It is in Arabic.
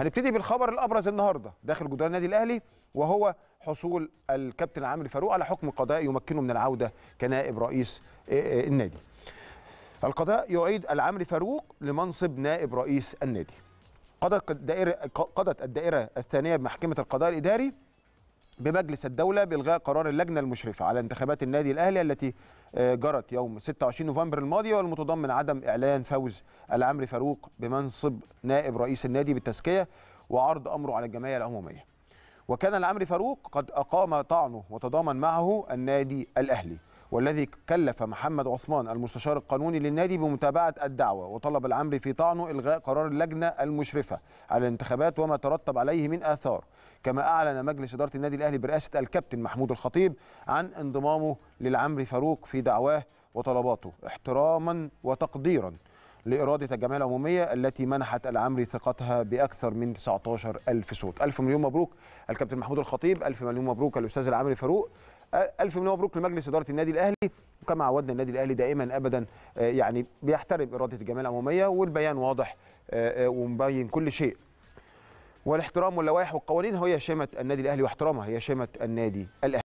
هنبتدي بالخبر الابرز النهارده داخل جدران النادي الاهلي وهو حصول الكابتن عامر فاروق على حكم قضاء يمكنه من العوده كنائب رئيس آه، آه، النادي. القضاء يعيد العامري فاروق لمنصب نائب رئيس النادي. قضت الدائره قضت الدائره الثانيه بمحكمه القضاء الاداري بمجلس الدوله بالغاء قرار اللجنه المشرفه على انتخابات النادي الاهلي التي آه، جرت يوم 26 نوفمبر الماضي والمتضمن عدم إعلان فوز العمري فاروق بمنصب نائب رئيس النادي بالتزكية وعرض أمره على الجمعية العمومية وكان العمري فاروق قد أقام طعنه وتضامن معه النادي الأهلي والذي كلف محمد عثمان المستشار القانوني للنادي بمتابعة الدعوة وطلب العمري في طعنه إلغاء قرار اللجنة المشرفة على الانتخابات وما ترتب عليه من آثار كما أعلن مجلس إدارة النادي الأهلي برئاسة الكابتن محمود الخطيب عن انضمامه للعمري فاروق في دعواه وطلباته احتراما وتقديرا لإرادة الجمعية العمومية التي منحت العمري ثقتها بأكثر من 19 ألف صوت ألف مليون مبروك الكابتن محمود الخطيب ألف مليون مبروك الأستاذ العمري فاروق الف مليون مبروك لمجلس اداره النادي الاهلي وكما عودنا النادي الاهلي دائما ابدا آه، يعني بيحترم اراده الجمعيه العموميه والبيان واضح آه، آه، ومبين كل شيء والاحترام واللوائح والقوانين هي شيمه النادي الاهلي واحترامها هي شيمه النادي الاهلي